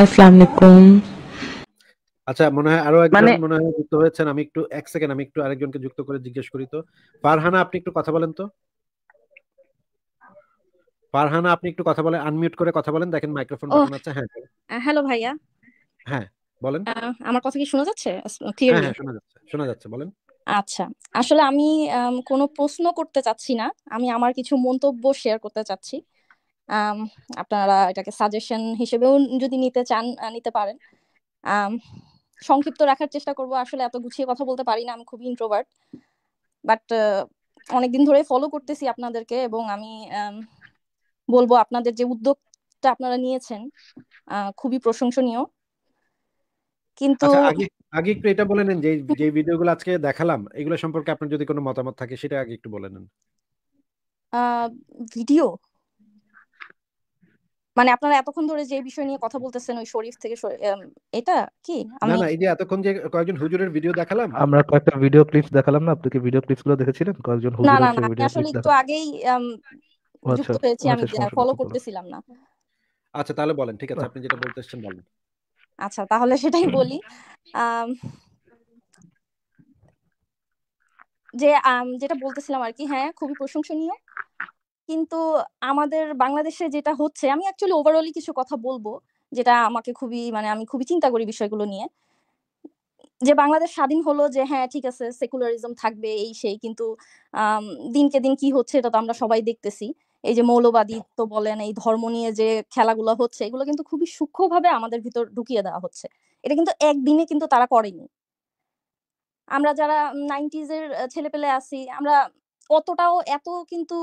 আসসালামু আলাইকুম আচ্ছা মনে হয় আরো একজন মানে মনে হয় যুক্ত হয়েছেন আমি একটু এক সেকেন্ড আমি একটু আরেকজনকে যুক্ত করে জিজ্ঞেস করি তো ফারহানা আপনি একটু কথা বলেন তো ফারহানা আপনি একটু কথা বলেন আনমিউট করে কথা বলেন দেখেন মাইক্রোফোন বাটন আছে হ্যাঁ হ্যালো ভাইয়া হ্যাঁ বলেন আমার কথা কি শোনা যাচ্ছে ক্লিয়ারলি হ্যাঁ শোনা যাচ্ছে শোনা যাচ্ছে বলেন আচ্ছা আসলে আমি কোনো প্রশ্ন করতে চাচ্ছি না আমি আমার কিছু মন্তব্য শেয়ার করতে চাচ্ছি আপনারা এটাকে সাজেশন হিসেবেও যদি নিতে চান নিতে পারেন সংক্ষিপ্ত রাখার চেষ্টা করব আসলে এত গুছিয়ে কথা বলতে পারি না আমি খুবই ইন্ট্রোভার্ট বাট অনেকদিন ধরে ফলো করতেছি আপনাদেরকে এবং আমি বলবো আপনাদের যে উদ্যোগটা আপনারা নিয়েছেন খুবই প্রশংসনীয় কিন্তু আচ্ছা, আগে একটু এটা বলে নেন যে যে ভিডিওগুলো আজকে দেখালাম এগুলো সম্পর্কে আপনার যদি কোনো মতামত থাকে সেটা আগে একটু বলে নেন ভিডিও মানে আপনারা এতক্ষণ ধরে যে বিষয় নিয়ে কথা বলতেছেন ওই শরীফ থেকে এটা কি না না এই যে এতক্ষণ যে কয়েকজন হুজুরের ভিডিও দেখালাম আমরা কয়েকটা ভিডিও ক্লিপস দেখালাম না আপনি কি ভিডিও ক্লিপস গুলো দেখেছিলেন কয়েকজন হুজুরের ভিডিও না না না আসলে একটু আগেই যুক্ত আচ্ছা, হয়েছি আমি ফলো করতেছিলাম না আচ্ছা তাহলে বলেন ঠিক আছে আপনি যেটা বলতেছেন বলেন আচ্ছা তাহলে সেটাই বলি যে যেটা বলতেছিলাম আর কি হ্যাঁ খুবই প্রশংসনীয় কিন্তু আমাদের বাংলাদেশে যেটা হচ্ছে আমি অ্যাকচুয়ালি ওভারঅলই কিছু কথা বলবো যেটা আমাকে খুবই মানে আমি খুবই চিন্তা করি বিষয়গুলো নিয়ে যে বাংলাদেশ স্বাধীন হলো যে হ্যাঁ ঠিক আছে সেকুলারিজম থাকবে এই সেই কিন্তু দিনকে দিন কি হচ্ছে এটা তো আমরা সবাই দেখতেছি এই যে মৌলবাদী হ্যাঁ। তো বলেন এই ধর্ম নিয়ে যে খেলাগুলো হচ্ছে এগুলো কিন্তু খুবই সূক্ষ্মভাবে আমাদের ভিতর ঢুকিয়ে দেওয়া হচ্ছে এটা কিন্তু একদিনে কিন্তু তারা করেনি আমরা যারা নাইনটিজ এর ছেলেপেলে আছি আমরা অতটাও এত কিন্তু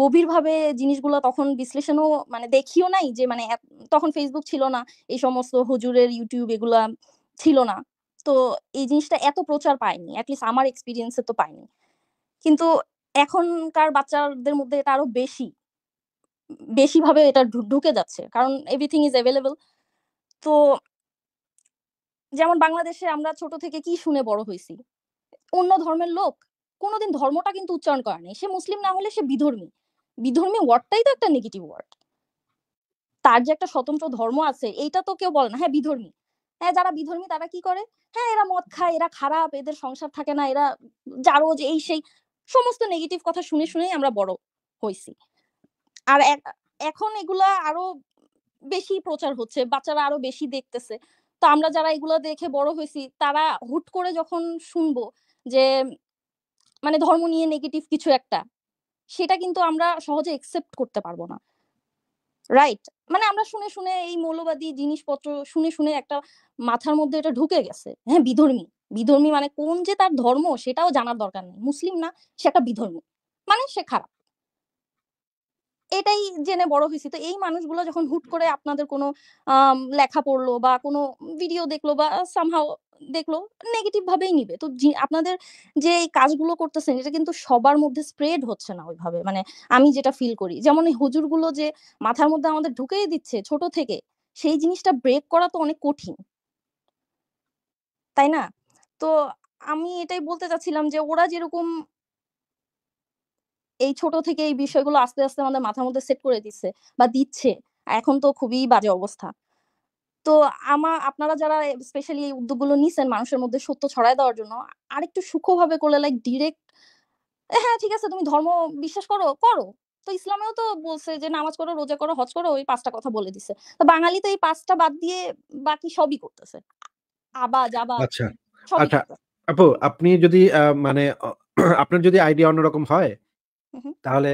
গভীরভাবে জিনিসগুলো তখন বিশ্লেষণও মানে দেখিও নাই যে মানে তখন ফেসবুক ছিল না এই সমস্ত হুজুরের ইউটিউব এগুলা ছিল না তো এই জিনিসটা এত প্রচার পায়নি অ্যাটলিস্ট আমার এক্সপিরিয়েন্সে তো পাইনি কিন্তু এখনকার বাচ্চাদের মধ্যে এটা আরো বেশি বেশিভাবে এটা ঢুকে যাচ্ছে কারণ এভরিথিং ইজ অ্যাভেলেবল তো যেমন বাংলাদেশে আমরা ছোট থেকে কি শুনে বড় হয়েছি অন্য ধর্মের লোক কোনোদিন ধর্মটা কিন্তু উচ্চারণ করা নেই সে মুসলিম না হলে সে বিধর্মী বিধর্মী ওয়ার্ডটাই তো একটা নেগেটিভ ওয়ার্ড তার যে একটা স্বতন্ত্র ধর্ম আছে এইটা তো কেউ বলে না হ্যাঁ বিধর্মী হ্যাঁ যারা বিধর্মী তারা কি করে হ্যাঁ এরা মদ খায় এরা খারাপ এদের সংসার থাকে না এরা যারো যে এই সেই সমস্ত নেগেটিভ কথা শুনে শুনেই আমরা বড় হয়েছি আর এখন এগুলা আরো বেশি প্রচার হচ্ছে বাচ্চারা আরো বেশি দেখতেছে তো আমরা যারা এগুলো দেখে বড় হয়েছি তারা হুট করে যখন শুনবো যে মানে ধর্ম নিয়ে নেগেটিভ কিছু একটা সেটা কিন্তু আমরা সহজে একসেপ্ট করতে পারবো না রাইট মানে আমরা শুনে শুনে এই মৌলবাদী জিনিসপত্র শুনে শুনে একটা মাথার মধ্যে এটা ঢুকে গেছে হ্যাঁ বিধর্মী বিধর্মী মানে কোন যে তার ধর্ম সেটাও জানার দরকার নেই মুসলিম না সে একটা বিধর্মী মানে সে খারাপ এটাই জেনে বড় হয়েছি তো এই মানুষগুলো যখন হুট করে আপনাদের কোনো লেখা পড়লো বা কোনো ভিডিও দেখলো বা সামহাও দেখলো নেগেটিভ ভাবেই নিবে তো আপনাদের যে এই কাজগুলো করতেছেন এটা কিন্তু সবার মধ্যে স্প্রেড হচ্ছে না ওইভাবে মানে আমি যেটা ফিল করি যেমন এই হুজুরগুলো যে মাথার মধ্যে আমাদের ঢুকেই দিচ্ছে ছোট থেকে সেই জিনিসটা ব্রেক করা তো অনেক কঠিন তাই না তো আমি এটাই বলতে চাচ্ছিলাম যে ওরা যেরকম এই ছোট থেকে এই বিষয়গুলো আস্তে আস্তে আমাদের মাথার মধ্যে সেট করে দিচ্ছে বা দিচ্ছে এখন তো খুবই বাজে অবস্থা তো আমার আপনারা যারা স্পেশালি এই উদ্যোগগুলো নিছেন মানুষের মধ্যে সত্য ছড়ায় দেওয়ার জন্য আরেকটু সূক্ষ্মভাবে করলে লাইক ডিরেক্ট হ্যাঁ ঠিক আছে তুমি ধর্ম বিশ্বাস করো করো তো ইসলামেও তো বলছে যে নামাজ করো রোজা করো হজ করো ওই পাঁচটা কথা বলে দিছে তো বাঙালি তো এই পাঁচটা বাদ দিয়ে বাকি সবই করতেছে আবা যাবা আচ্ছা আচ্ছা আপু আপনি যদি মানে আপনার যদি আইডিয়া অন্যরকম হয় তাহলে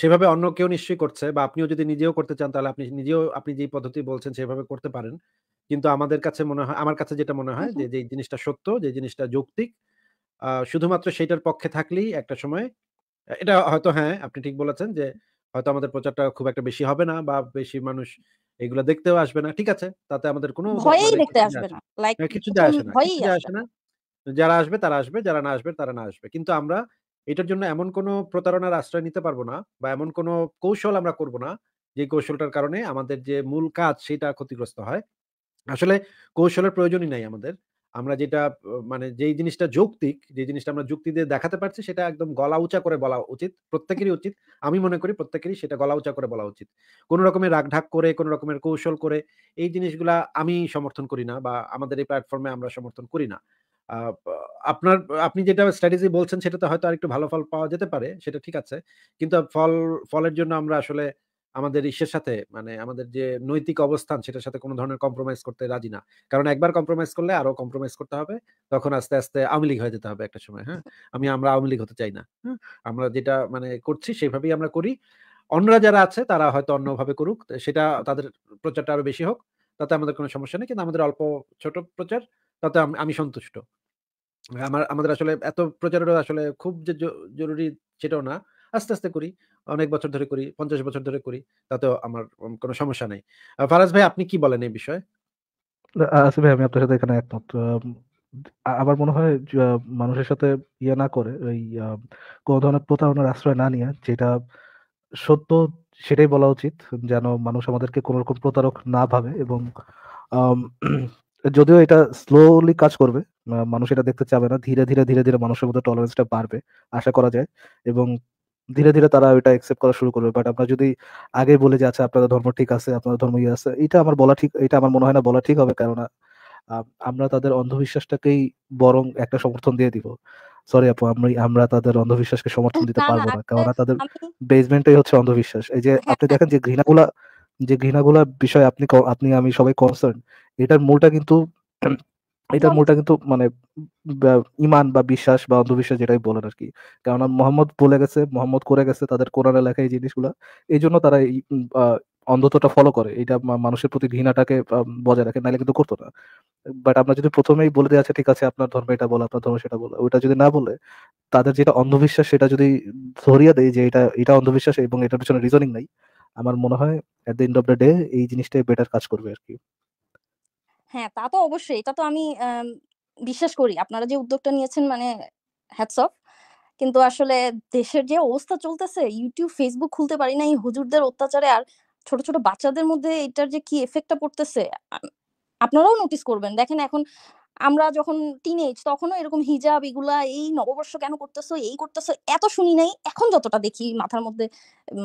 সেভাবে অন্য কেউ নিশ্চয়ই করছে বা আপনিও যদি নিজেও করতে চান তাহলে আপনি নিজেও আপনি যেই পদ্ধতি বলছেন সেভাবে করতে পারেন কিন্তু আমাদের কাছে মনে হয় আমার কাছে যেটা মনে হয় যে যে জিনিসটা সত্য যে জিনিসটা যৌক্তিক শুধুমাত্র সেটার পক্ষে থাকলেই একটা সময় এটা হয়তো হ্যাঁ আপনি ঠিক বলেছেন যে হয়তো আমাদের প্রচারটা খুব একটা বেশি হবে না বা বেশি মানুষ এগুলো দেখতেও আসবে না ঠিক আছে তাতে আমাদের কোনো মানে কিছু যায় হ্যাঁ, আসে না যারা আসবে তারা আসবে যারা না আসবে তারা না আসবে কিন্তু আমরা এটার জন্য এমন কোনো প্রতারণার আশ্রয় নিতে পারবো না বা এমন কোনো কৌশল আমরা করব না যে কৌশলটার কারণে আমাদের যে মূল কাজ সেটা ক্ষতিগ্রস্ত হয় আসলে কৌশলের প্রয়োজনই নাই আমাদের আমরা যেটা মানে যেই জিনিসটা যৌক্তিক যে জিনিসটা আমরা যুক্তি দিয়ে দেখাতে পারছি সেটা একদম গলা উঁচা করে বলা উচিত প্রত্যেকেরই উচিত আমি মনে করি প্রত্যেকেরই সেটা গলা উঁচা করে বলা উচিত কোনো রকমের রাগঢাক করে কোনো রকমের কৌশল করে এই জিনিসগুলা আমি সমর্থন করি না বা আমাদের এই প্ল্যাটফর্মে আমরা সমর্থন করি না আপনার আপনি যেটা স্ট্র্যাটেজি বলছেন সেটাতে হয়তো একটু ভালো ফল পাওয়া যেতে পারে সেটা ঠিক আছে কিন্তু ফল ফলের জন্য আমরা আসলে আমাদের ঈশ্বের সাথে মানে আমাদের যে নৈতিক অবস্থান সেটার সাথে কোনো ধরনের কম্প্রোমাইজ করতে রাজি না কারণ একবার কম্প্রোমাইজ করলে আরো কম্প্রোমাইজ করতে হবে তখন আস্তে আস্তে আওয়ামী লীগ হয়ে যেতে হবে একটা সময় হ্যাঁ আমি আমরা আওয়ামী লীগ হতে চাই না হ্যাঁ আমরা যেটা মানে করছি সেভাবেই আমরা করি অন্যরা যারা আছে তারা হয়তো অন্যভাবে করুক সেটা তাদের প্রচারটা আরো বেশি হোক তাতে আমাদের কোনো সমস্যা নেই কিন্তু আমাদের অল্প ছোট প্রচার তাতে আমি সন্তুষ্ট আমার আমাদের আসলে এত প্রচারের আসলে খুব যে জরুরি সেটাও না আস্তে আস্তে করি অনেক বছর ধরে করি পঞ্চাশ বছর ধরে করি তাতেও আমার কোনো সমস্যা নেই ফারাজ ভাই আপনি কি বলেন এই বিষয়ে আসলে আমি আপনার সাথে এখানে একমত আমার মনে হয় মানুষের সাথে ইয়ে না করে ওই কোনো ধরনের প্রতারণার আশ্রয় না নিয়ে যেটা সত্য সেটাই বলা উচিত যেন মানুষ আমাদেরকে কোন রকম প্রতারক না ভাবে এবং যদিও এটা স্লোলি কাজ করবে মানুষ এটা দেখতে চাবে না ধীরে ধীরে ধীরে ধীরে মানুষের মধ্যে টলারেন্সটা বাড়বে আশা করা যায় এবং ধীরে ধীরে তারা ওইটা অ্যাকসেপ্ট করা শুরু করবে বাট আমরা যদি আগে বলে যে আচ্ছা আপনাদের ধর্ম ঠিক আছে আপনাদের ধর্ম ইয়ে আছে এটা আমার বলা ঠিক এটা আমার মনে হয় না বলা ঠিক হবে কেননা আমরা তাদের অন্ধবিশ্বাসটাকেই বরং একটা সমর্থন দিয়ে দিব সরি আপু আমরা আমরা তাদের অন্ধবিশ্বাসকে সমর্থন দিতে পারবো না কারণ তাদের বেসমেন্টই হচ্ছে অন্ধবিশ্বাস এই যে আপনি দেখেন যে ঘৃণাগুলা যে ঘৃণাগুলা বিষয় আপনি আপনি আমি সবাই কনসার্ন এটার মূলটা কিন্তু এটা মূলটা কিন্তু মানে ইমান বা বিশ্বাস বা অন্ধবিশ্বাস যেটাই বলেন আর কি কারণ মোহাম্মদ বলে গেছে মোহাম্মদ করে গেছে তাদের কোরআনে লেখা এই জিনিসগুলা এই জন্য তারা এই অন্ধত্বটা ফলো করে এটা মানুষের প্রতি ঘৃণাটাকে বজায় রাখে নাহলে কিন্তু করতো না বাট আমরা যদি প্রথমেই বলে দেওয়া ঠিক আছে আপনার ধর্মে এটা বলে আপনার ধর্ম সেটা বলে ওইটা যদি না বলে তাদের যেটা অন্ধবিশ্বাস সেটা যদি ধরিয়ে দেয় যে এটা এটা অন্ধবিশ্বাস এবং এটার পিছনে রিজনিং নাই আমার মনে হয় at the end of the day এই জিনিসটাই বেটার কাজ করবে আর কি হ্যাঁ তা তো অবশ্যই এটা তো আমি বিশ্বাস করি আপনারা যে উদ্যোগটা নিয়েছেন মানে হ্যাটস অফ কিন্তু আসলে দেশের যে অবস্থা চলতেছে ইউটিউব ফেসবুক খুলতে পারি না এই হুজুরদের অত্যাচারে আর ছোট ছোট বাচ্চাদের মধ্যে এটার যে কি এফেক্টটা পড়তেছে আপনারাও নোটিস করবেন দেখেন এখন আমরা যখন টিনেজ তখনও এরকম হিজাব এগুলা এই নববর্ষ কেন করতেছো এই করতেছো এত শুনি নাই এখন যতটা দেখি মাথার মধ্যে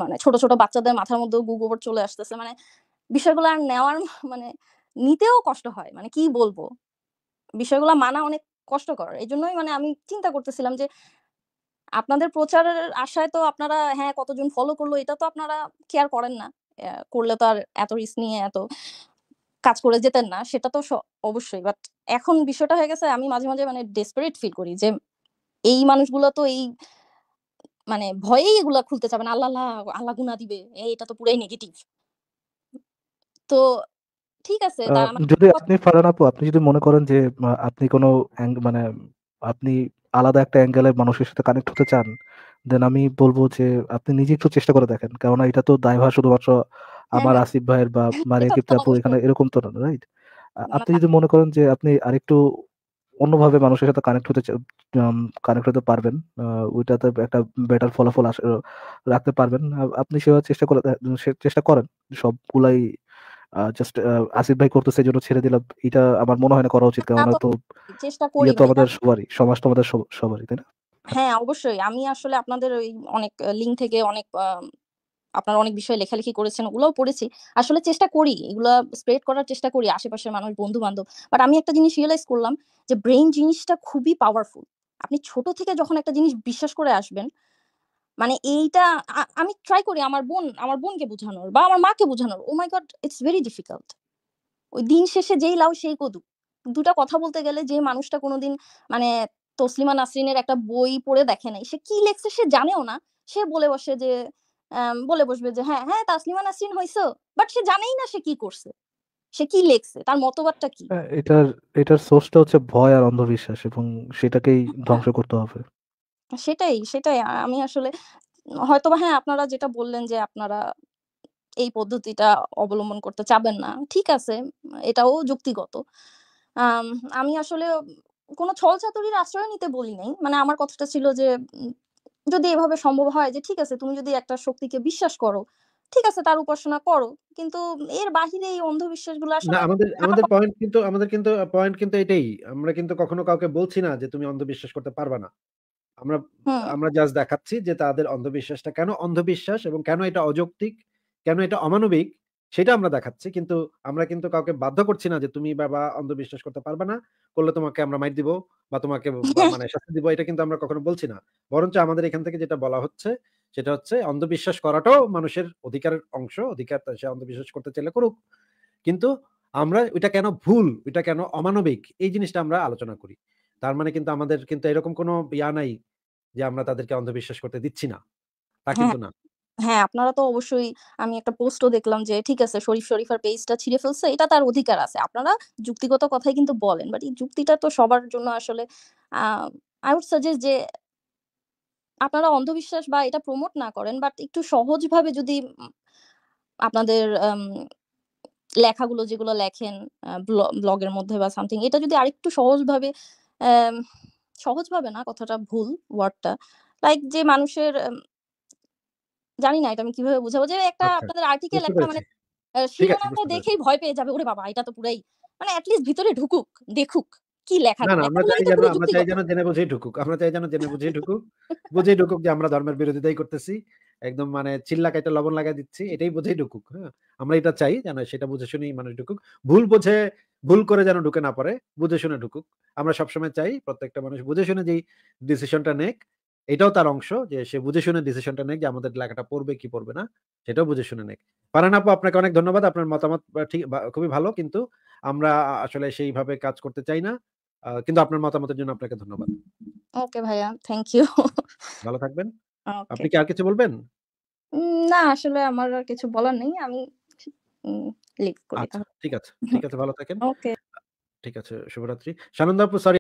মানে ছোট ছোট বাচ্চাদের মাথার মধ্যেও গুগোবর চলে আসতেছে মানে বিষয়গুলো আর নেওয়ার মানে নিতেও কষ্ট হয় মানে কি বলবো বিষয়গুলো মানা অনেক কষ্টকর এই জন্যই মানে আমি চিন্তা করতেছিলাম যে আপনাদের প্রচারের আশায় তো আপনারা হ্যাঁ কতজন ফলো করলো এটা তো আপনারা কেয়ার করেন না করলে তো আর এত রিস্ক নিয়ে এত কাজ করে যেতেন না সেটা তো অবশ্যই বাট এখন বিষয়টা হয়ে গেছে আমি মাঝে মাঝে মানে ডেসপারেট ফিল করি যে এই মানুষগুলো তো এই মানে ভয়েই এগুলা খুলতে চাবে না আল্লাহ আল্লাহ আল্লাহ গুনা দিবে এটা তো পুরাই নেগেটিভ তো ঠিক আছে যদি আপনি ফারান আপু আপনি যদি মনে করেন যে আপনি কোনো মানে আপনি আলাদা একটা অ্যাঙ্গেলে মানুষের সাথে কানেক্ট হতে চান দেন আমি বলবো যে আপনি নিজে একটু চেষ্টা করে দেখেন কারণ এটা তো দায়ভার শুধুমাত্র হ্যাঁ, আমার হ্যাঁ। আসিফ ভাইয়ের বা মারিয়া কিপ্তা আপু এখানে এরকম তো না রাইট আপনি যদি মনে করেন যে আপনি আরেকটু অন্যভাবে মানুষের সাথে কানেক্ট হতে কানেক্ট হতে পারবেন ওইটাতে একটা বেটার ফলাফল রাখতে পারবেন আপনি সেভাবে চেষ্টা করে চেষ্টা করেন সবগুলাই জাস্ট আসিফ ভাই করতেছে জন্য ছেড়ে দিলাম এটা আমার মনে হয় না করা উচিত কারণ তো চেষ্টা ইয়ে করি আমাদের সবারই সমাজ তো আমাদের সবারই তাই না হ্যাঁ অবশ্যই আমি আসলে আপনাদের ওই অনেক লিঙ্ক থেকে অনেক আপনার অনেক বিষয়ে লেখালেখি করেছেন ওগুলোও পড়েছি আসলে চেষ্টা করি এগুলো স্প্রেড করার চেষ্টা করি আশেপাশের মানুষ বন্ধু বান্ধব বাট আমি একটা জিনিস রিয়েলাইজ করলাম যে ব্রেইন জিনিসটা খুবই পাওয়ারফুল আপনি ছোট থেকে যখন একটা জিনিস বিশ্বাস করে আসবেন মানে এইটা আমি ট্রাই করি আমার বোন আমার বোনকে বোঝানোর বা আমার মাকে বোঝানোর ও my god it's very difficult ওই দিন শেষে যেই লাও সেই কদু দুটা কথা বলতে গেলে যে মানুষটা কোনোদিন মানে তসলিমা নাসরিনের একটা বই পড়ে দেখে নাই সে কি লেখছে সে জানেও না সে বলে বসে যে বলে বসবে যে হ্যাঁ হ্যাঁ তাসলিমা নাসরিন হইছো বাট সে জানেই না সে কি করছে সে কি লেখছে তার মতবাদটা কি হ্যাঁ, এটার এটার সোর্সটা হচ্ছে ভয় আর অন্ধবিশ্বাস এবং সেটাকেই ধ্বংস করতে হবে সেটাই, সেটাই। আমি আসলে বা হ্যাঁ, আপনারা যেটা বললেন যে আপনারা এই পদ্ধতিটা অবলম্বন করতে চাবেন না। ঠিক আছে, এটাও যুক্তিগত। আমি আসলে কোনো ছলচাতুরির আশ্রয় নিতে বলি নাই। মানে আমার কথাটা ছিল যে যদি এভাবে সম্ভব হয় যে ঠিক আছে তুমি যদি একটা শক্তিকে বিশ্বাস করো, ঠিক আছে তার উপাসনা করো। কিন্তু এর বাহিরে এই অন্ধবিশ্বাসগুলো গুলো আসলে আমাদের আমাদের পয়েন্ট কিন্তু আমাদের কিন্তু পয়েন্ট কিন্তু এটাই। আমরা কিন্তু কখনো কাউকে বলছি না যে তুমি অন্ধবিশ্বাস করতে পারবা না। আমরা আমরা জাস্ট দেখাচ্ছি যে তাদের অন্ধবিশ্বাসটা কেন অন্ধবিশ্বাস এবং কেন এটা অযৌক্তিক কেন এটা অমানবিক সেটা আমরা দেখাচ্ছি কিন্তু আমরা কিন্তু কাউকে বাধ্য করছি না যে তুমি বাবা অন্ধবিশ্বাস করতে পারবে না করলে তোমাকে আমরা মাইট দিব বা তোমাকে মানে শাস্তি দিব এটা কিন্তু আমরা কখনো বলছি না বরঞ্চ আমাদের এখান থেকে যেটা বলা হচ্ছে সেটা হচ্ছে অন্ধবিশ্বাস করাটাও মানুষের অধিকারের অংশ অধিকার সে অন্ধবিশ্বাস করতে চাইলে করুক কিন্তু আমরা ওইটা কেন ভুল ওইটা কেন অমানবিক এই জিনিসটা আমরা আলোচনা করি তার মানে কিন্তু আমাদের কিন্তু এরকম কোনো ইয়া নাই যে আমরা তাদেরকে অন্ধবিশ্বাস করতে দিচ্ছি না তা হ্যাঁ, কিন্তু না হ্যাঁ আপনারা তো অবশ্যই আমি একটা পোস্টও দেখলাম যে ঠিক আছে শরীফ শরীফার পেজটা ছিঁড়ে ফেলছে এটা তার অধিকার আছে আপনারা যুক্তিগত কথাই কিন্তু বলেন বাট এই যুক্তিটা তো সবার জন্য আসলে আই উড সাজেস্ট যে আপনারা অন্ধবিশ্বাস বা এটা প্রমোট না করেন বাট একটু সহজভাবে যদি আপনাদের লেখাগুলো যেগুলো লেখেন ব্লগের মধ্যে বা সামথিং এটা যদি আরেকটু সহজভাবে সহজভাবে না কথাটা ভুল ওয়ার্ডটা লাইক যে মানুষের জানি না এটা আমি কিভাবে বুঝাবো যে একটা আচ্ছা, আপনাদের আর্টিকেল একটা মানে শিরোনামটা দেখেই ভয় পেয়ে যাবে ওরে বাবা এটা তো পুরাই মানে অ্যাটলিস্ট ভিতরে ঢুকুক দেখুক কি লেখা না আমরা চাই যেন আমরা চাই যেন জেনে বুঝেই ঢুকুক আমরা চাই যেন জেনে বুঝেই ঢুকুক বুঝেই ঢুকুক যে আমরা ধর্মের বিরোধিতাই করতেছি একদম মানে চিল্লা কাইতে লবণ লাগাই দিচ্ছি এটাই বোঝেই ঢুকুক হ্যাঁ আমরা এটা চাই যেন সেটা বুঝে শুনেই মানুষ ঢুকুক ভুল বোঝে ভুল করে যেন ঢুকে না পারে বুঝে শুনে ঢুকুক আমরা সবসময় চাই প্রত্যেকটা মানুষ বুঝে শুনে যেই ডিসিশনটা নেক এটাও তার অংশ যে সে বুঝে শুনে ডিসিশনটা নেক যে আমাদের লেখাটা পড়বে কি পড়বে না সেটাও বুঝে শুনে নেক পারেন আপু আপনাকে অনেক ধন্যবাদ আপনার মতামত ঠিক খুবই ভালো কিন্তু আমরা আসলে সেইভাবে কাজ করতে চাই না কিন্তু আপনার মতামতের জন্য আপনাকে ধন্যবাদ ওকে ভাইয়া থ্যাংক ইউ ভালো থাকবেন আপনি কি আর কিছু বলবেন? উম না আসলে আমার আর কিছু বলার নেই। আমি উম করি আচ্ছা, ঠিক আছে। ঠিক আছে, ভালো থাকেন। ওকে। ঠিক আছে, শুভরাত্রি। শানন্দা আপু সরি